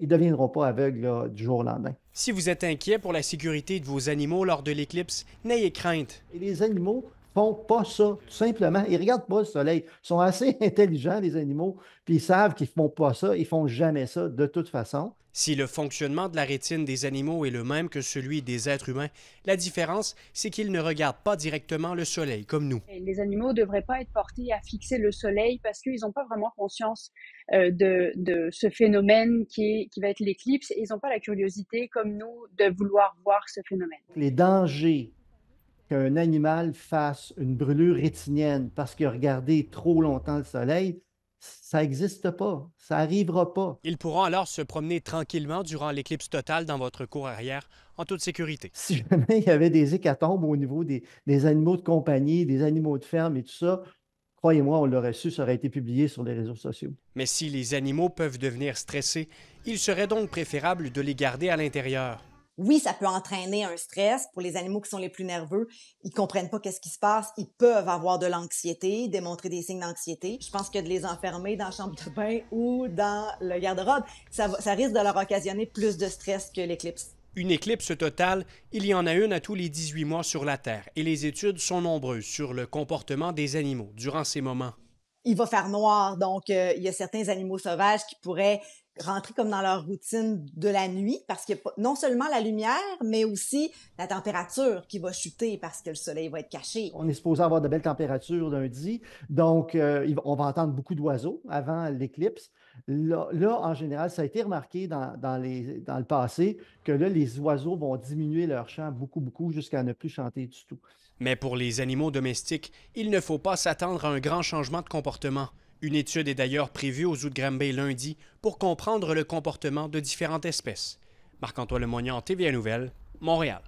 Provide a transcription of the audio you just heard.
ils ne deviendront pas aveugles du jour au lendemain. Si vous êtes inquiet pour la sécurité de vos animaux lors de l'éclipse, n'ayez crainte. Et les animaux, font pas ça, tout simplement. Ils regardent pas le soleil. Ils sont assez intelligents, les animaux, puis ils savent qu'ils font pas ça. Ils font jamais ça de toute façon. Si le fonctionnement de la rétine des animaux est le même que celui des êtres humains, la différence, c'est qu'ils ne regardent pas directement le soleil comme nous. Les animaux ne devraient pas être portés à fixer le soleil parce qu'ils n'ont pas vraiment conscience euh, de, ce phénomène qui, qui va être l'éclipse. Ils n'ont pas la curiosité comme nous de vouloir voir ce phénomène. Les dangers qu'un animal fasse une brûlure rétinienne parce qu'il a regardé trop longtemps le soleil, ça n'existe pas. Ça n'arrivera pas. Ils pourront alors se promener tranquillement durant l'éclipse totale dans votre cour arrière en toute sécurité. Si jamais il y avait des hécatombes au niveau des, des animaux de compagnie, des animaux de ferme et tout ça, croyez-moi, on l'aurait su, ça aurait été publié sur les réseaux sociaux. Mais si les animaux peuvent devenir stressés, il serait donc préférable de les garder à l'intérieur. Oui, ça peut entraîner un stress pour les animaux qui sont les plus nerveux. Ils comprennent pas qu'est-ce qui se passe. Ils peuvent avoir de l'anxiété, démontrer des signes d'anxiété. Je pense que de les enfermer dans la chambre de bain ou dans le garde-robe, ça, risque de leur occasionner plus de stress que l'éclipse. Une éclipse totale, il y en a une à tous les 18 mois sur la Terre et les études sont nombreuses sur le comportement des animaux durant ces moments. Il va faire noir, donc euh, il y a certains animaux sauvages qui pourraient rentrer comme dans leur routine de la nuit parce que non seulement la lumière, mais aussi la température qui va chuter parce que le soleil va être caché. On est supposé avoir de belles températures lundi, donc euh, on va entendre beaucoup d'oiseaux avant l'éclipse. Là, en général, ça a été remarqué dans, dans le passé que là, les oiseaux vont diminuer leur chant beaucoup, beaucoup jusqu'à ne plus chanter du tout. Mais pour les animaux domestiques, il ne faut pas s'attendre à un grand changement de comportement. Une étude est d'ailleurs prévue aux Zoo de lundi pour comprendre le comportement de différentes espèces. Marc-Antoine Lemoynian, TVA Nouvelle, Montréal.